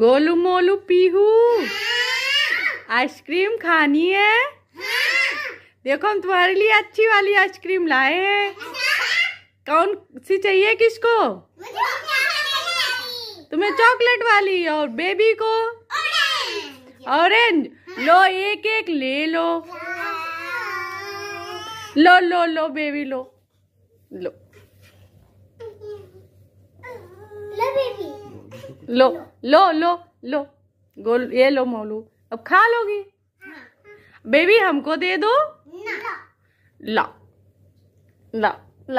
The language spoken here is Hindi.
गोलू मोलू पीहू आइसक्रीम खानी है देखो हम तुम्हारे लिए अच्छी वाली आइसक्रीम लाए हैं कौन सी चाहिए किसको तुम्हें चॉकलेट वाली और बेबी को ऑरेंज लो एक एक ले लो लो लो लो बेबी लो लो लो लो लो लो गोल ये लो मोलू अब खा लोगी हाँ। बेबी हमको दे दो ला ला